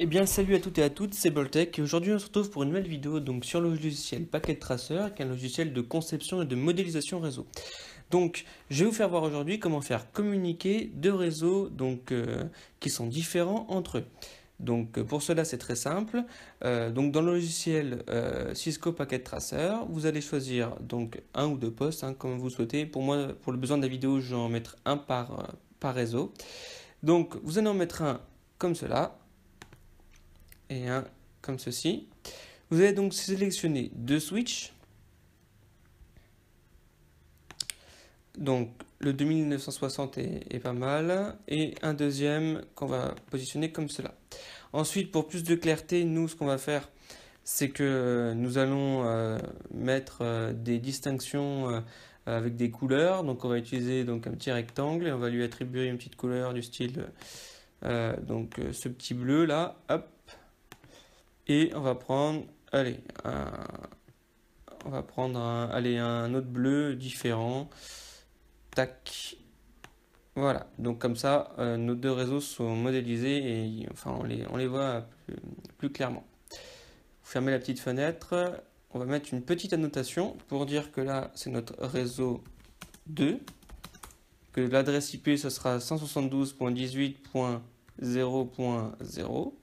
Eh bien salut à toutes et à toutes, c'est Boltech et aujourd'hui on se retrouve pour une nouvelle vidéo donc sur le logiciel Packet Tracer qui est un logiciel de conception et de modélisation réseau. Donc je vais vous faire voir aujourd'hui comment faire communiquer deux réseaux donc, euh, qui sont différents entre eux. Donc euh, pour cela, c'est très simple. Euh, donc dans le logiciel euh, Cisco Packet Tracer, vous allez choisir donc un ou deux postes hein, comme vous souhaitez. Pour moi, pour le besoin de la vidéo, je vais en mettre un par, par réseau. Donc vous allez en mettre un comme cela et un comme ceci. Vous allez donc sélectionner deux switches. Donc le 2960 est, pas mal, et un deuxième qu'on va positionner comme cela. Ensuite, pour plus de clarté, nous, ce qu'on va faire, c'est que nous allons euh, mettre euh, des distinctions euh, avec des couleurs. Donc, on va utiliser donc, un petit rectangle et on va lui attribuer une petite couleur du style, donc ce petit bleu là, hop. Et on va prendre, allez, on va prendre allez, un autre bleu différent. Voilà, donc comme ça, euh, nos deux réseaux sont modélisés et enfin, on, les, on les voit plus, clairement. fermez la petite fenêtre. On va mettre une petite annotation pour dire que là, c'est notre réseau 2. Que l'adresse IP, ce sera 172.18.0.0.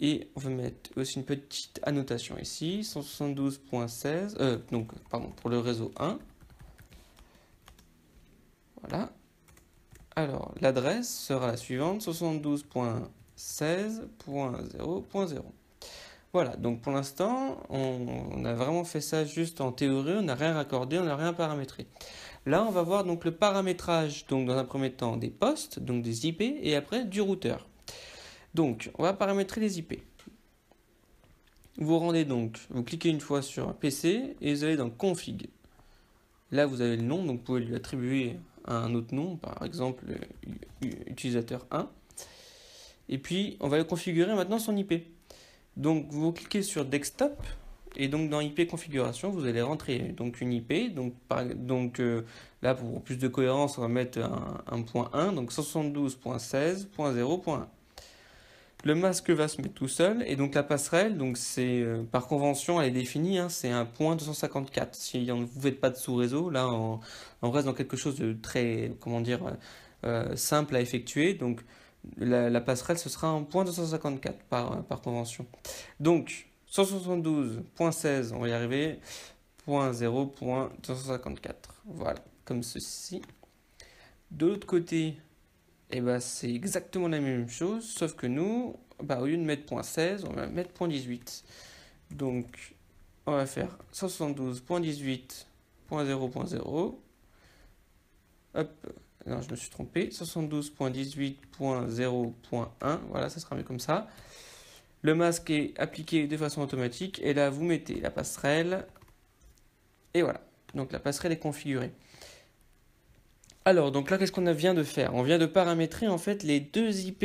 Et on va mettre aussi une petite annotation ici, 172.16, euh, donc pardon, pour le réseau 1. Voilà. Alors, l'adresse sera la suivante, 72.16.0.0. Voilà, donc pour l'instant, on, a vraiment fait ça juste en théorie, on n'a rien raccordé, on n'a rien paramétré. Là, on va voir donc le paramétrage, donc dans un premier temps des postes, donc des IP, et après du routeur. Donc, on va paramétrer les IP. Vous rendez donc, vous cliquez une fois sur un PC et vous allez dans Config. Là, vous avez le nom, donc vous pouvez lui attribuer un autre nom, par exemple euh, utilisateur 1. Et puis, on va le configurer maintenant son IP. Donc, vous cliquez sur Desktop, et donc dans IP configuration, vous allez rentrer donc une IP. Donc, par, donc euh, là, pour plus de cohérence, on va mettre un, point 1, donc 172.16.0.1 le masque va se mettre tout seul, et donc la passerelle, donc c'est euh, par convention, elle est définie, hein, c'est un point 254. Si vous ne faites pas de sous-réseau, là on, reste dans quelque chose de très, comment dire, euh, simple à effectuer. Donc la, passerelle, ce sera un point 254 par, euh, par convention. Donc 172.16, on va y arriver, 0.254. Voilà, comme ceci. De l'autre côté, et eh bien c'est exactement la même chose, sauf que nous, bah, au lieu de mettre .16, on va mettre .18. Donc, on va faire 72.18.0.0 Hop, non, je me suis trompé. 72.18.0.1 voilà, ça sera mieux comme ça. Le masque est appliqué de façon automatique, et là, vous mettez la passerelle, et voilà. Donc, la passerelle est configurée. Alors, donc là, qu'est-ce qu'on vient de faire On vient de paramétrer en fait les deux IP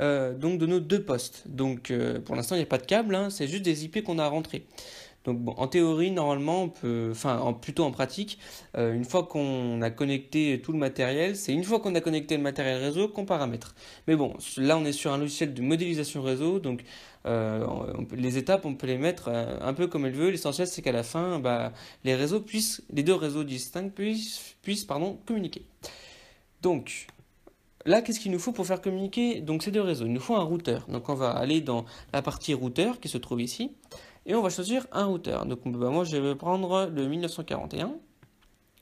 euh, donc de nos deux postes. Donc, euh, pour l'instant, il n'y a pas de câble, hein, c'est juste des IP qu'on a rentrés. Donc en théorie, normalement, on peut, enfin plutôt en pratique, euh, une fois qu'on a connecté tout le matériel, c'est une fois qu'on a connecté le matériel réseau qu'on paramètre. Mais bon, là on est sur un logiciel de modélisation réseau, donc euh, les étapes on peut les mettre euh, un peu comme elle veut, L'essentiel c'est qu'à la fin, bah, les réseaux puissent, les deux réseaux distincts puissent, puissent pardon, communiquer. Donc, là, qu'est-ce qu'il nous faut pour faire communiquer donc, ces deux réseaux Il nous faut un routeur. Donc, on va aller dans la partie routeur qui se trouve ici. Et on va choisir un routeur. Donc bah, moi, je vais prendre le 1941,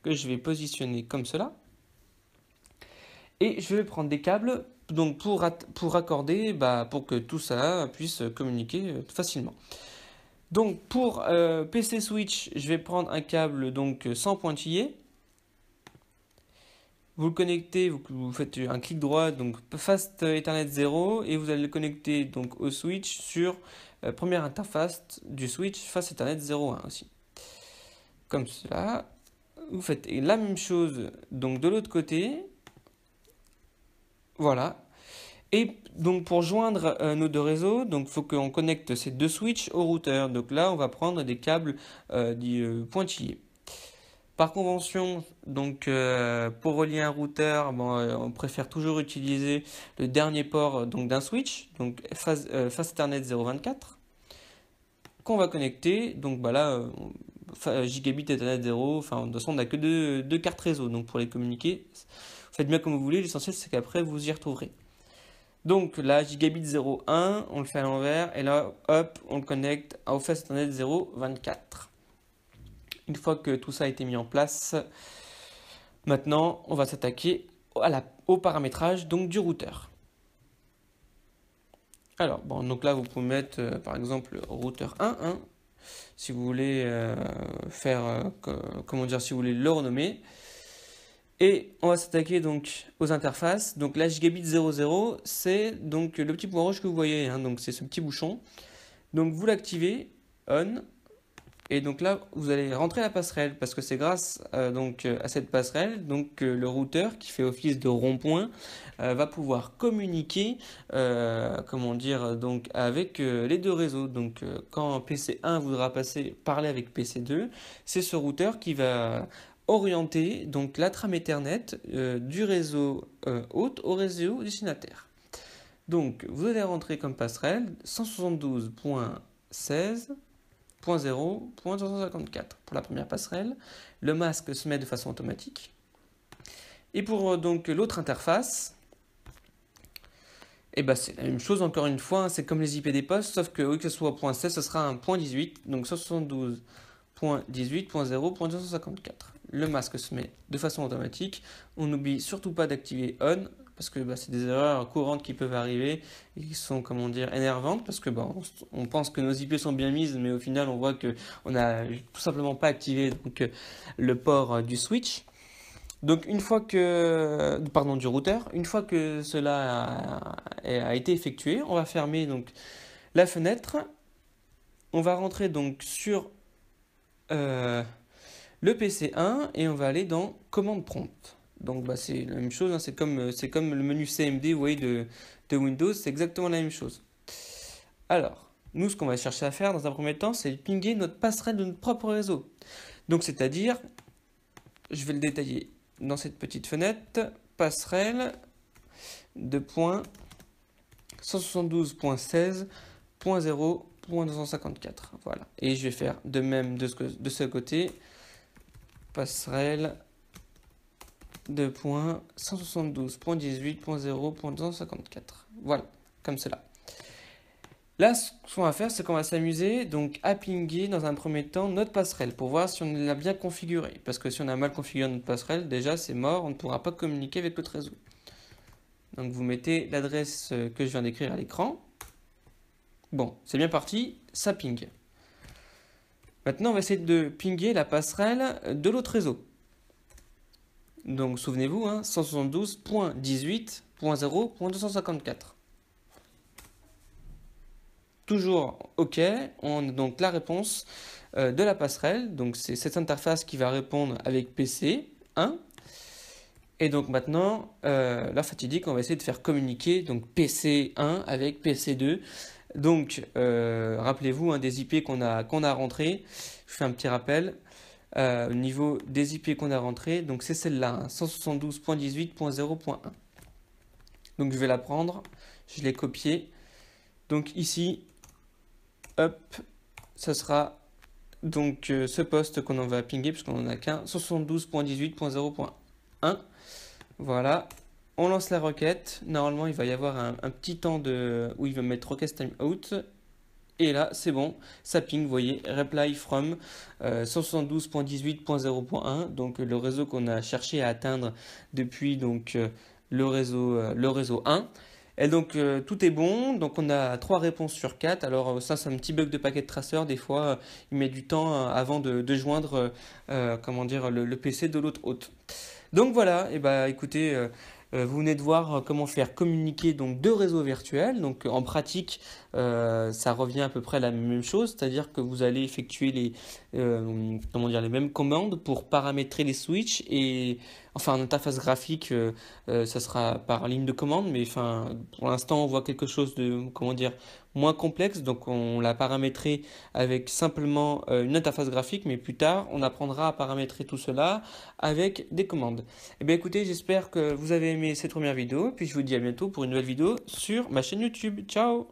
que je vais positionner comme cela. Et je vais prendre des câbles donc pour, pour raccorder, bah, pour que tout ça puisse communiquer euh, facilement. Donc pour euh, PC Switch, je vais prendre un câble donc sans pointillé. Vous le connectez, vous, faites un clic droit, donc Fast Ethernet 0, et vous allez le connecter donc au switch sur première interface du switch face Ethernet 0.1 aussi. Comme cela, vous faites la même chose donc de l'autre côté. Voilà. Et donc pour joindre euh, nos deux réseaux, donc faut qu'on connecte ces deux switches au routeur. Donc là, on va prendre des câbles euh, euh, pointillés. Par convention, donc pour relier un routeur, on préfère toujours utiliser le dernier port donc d'un switch, donc face, face Ethernet 0.24 qu'on va connecter. Donc bah là, euh, gigabit Ethernet 0, enfin de toute façon on n'a que deux, deux, cartes réseau, donc pour les communiquer, faites bien comme vous voulez, l'essentiel c'est qu'après vous y retrouverez. Donc là, gigabit 0.1, on le fait à l'envers, et là, hop, on le connecte à Office ethernet 0.24. Une fois que tout ça a été mis en place, maintenant, on va s'attaquer au paramétrage donc, du routeur. Alors, bon, donc là, vous pouvez mettre, euh, par exemple, routeur 1, si vous voulez euh, faire, euh, comment dire, si vous voulez le renommer. Et on va s'attaquer donc aux interfaces. Donc la gigabit 00, c'est donc le petit point rouge que vous voyez, hein. donc c'est ce petit bouchon. Donc vous l'activez, on, et donc là, vous allez rentrer la passerelle parce que c'est grâce euh, donc euh, à cette passerelle donc le routeur qui fait office de rond-point euh, va pouvoir communiquer comment dire donc avec les deux réseaux. Donc quand PC1 voudra passer parler avec PC2, c'est ce routeur qui va orienter donc la trame Ethernet du réseau hôte au réseau destinataire. Donc vous allez rentrer comme passerelle 172.16 .0.254 pour la première passerelle. Le masque se met de façon automatique. Et pour euh, donc l'autre interface, eh ben, c'est la même chose encore une fois, hein, c'est comme les IP des postes, sauf que oui que ce soit .16, ce sera un .18, donc 72.18.0.254. Le masque se met de façon automatique. On n'oublie surtout pas d'activer on parce que bah, c'est des erreurs courantes qui peuvent arriver et qui sont, comment dire, énervantes, parce que bah, on, pense que nos IP sont bien mises, mais au final, on voit qu'on n'a tout simplement pas activé donc, le port euh, du switch. Donc une fois que, pardon, du routeur, une fois que cela a, été effectué, on va fermer donc la fenêtre. On va rentrer donc sur euh, le PC1 et on va aller dans commande prompt. Donc bah, c'est la même chose, hein. euh, c'est comme, le menu CMD vous voyez, de, Windows, c'est exactement la même chose. Alors, nous ce qu'on va chercher à faire dans un premier temps, c'est pinguer notre passerelle de notre propre réseau. Donc c'est-à-dire, je vais le détailler dans cette petite fenêtre, passerelle de point 172.16.0.254. Voilà. Et je vais faire de même de ce côté. Passerelle 2.172.18.0.254. Voilà, comme cela. Là, ce qu'on va faire, c'est qu'on va s'amuser donc à pinguer dans un premier temps notre passerelle pour voir si on l'a bien configurée. Parce que si on a mal configuré notre passerelle, déjà c'est mort, on ne pourra pas communiquer avec l'autre réseau. Donc vous mettez l'adresse euh, que je viens d'écrire à l'écran. Bon, c'est bien parti, ça ping. Maintenant, on va essayer de pinguer la passerelle de l'autre réseau. Donc souvenez-vous, 172.18.0.254. Hein, Toujours OK, on a donc la réponse euh, de la passerelle. Donc c'est cette interface qui va répondre avec PC 1. Et donc maintenant, euh, la fatidique, on va essayer de faire communiquer donc PC1 avec PC2. Donc, euh, rappelez-vous un hein, des IP qu'on a, qu'on a rentrés. Je fais un petit rappel. Euh, au niveau des IP qu'on a rentré, Donc c'est celle-là, 172.18.0.1. Hein. Donc je vais la prendre, je l'ai copiée. Donc ici, hop, ça sera donc euh, ce poste qu'on en va pinguer puisqu'on n'en a qu'un, 172.18.0.1. Voilà, on lance la requête. Normalement, il va y avoir un, petit temps de, où il va mettre request timeout » Et là, c'est bon, ça ping, vous voyez, reply from 172.18.0.1, euh, donc le réseau qu'on a cherché à atteindre depuis donc euh, le réseau, euh, le réseau 1. Et donc tout est bon, donc on a 3 réponses sur 4. Alors ça c'est un petit bug de paquet de traceur, des fois il met du temps avant de, joindre comment dire, le, PC de l'autre hôte. Donc voilà, et eh bah ben, écoutez, euh, vous venez de voir euh, comment faire communiquer donc deux réseaux virtuels. Donc en pratique, euh, ça revient à peu près à la même chose, c'est-à-dire que vous allez effectuer les, comment dire, les mêmes commandes pour paramétrer les switches et enfin, interface graphique, euh, euh, ça sera par ligne de commande, mais enfin, pour l'instant, on voit quelque chose de, comment dire, moins complexe. Donc, on l'a paramétré avec simplement euh, une interface graphique, mais plus tard, on apprendra à paramétrer tout cela avec des commandes. Eh bien, écoutez, j'espère que vous avez aimé cette première vidéo, puis je vous dis à bientôt pour une nouvelle vidéo sur ma chaîne YouTube. Ciao!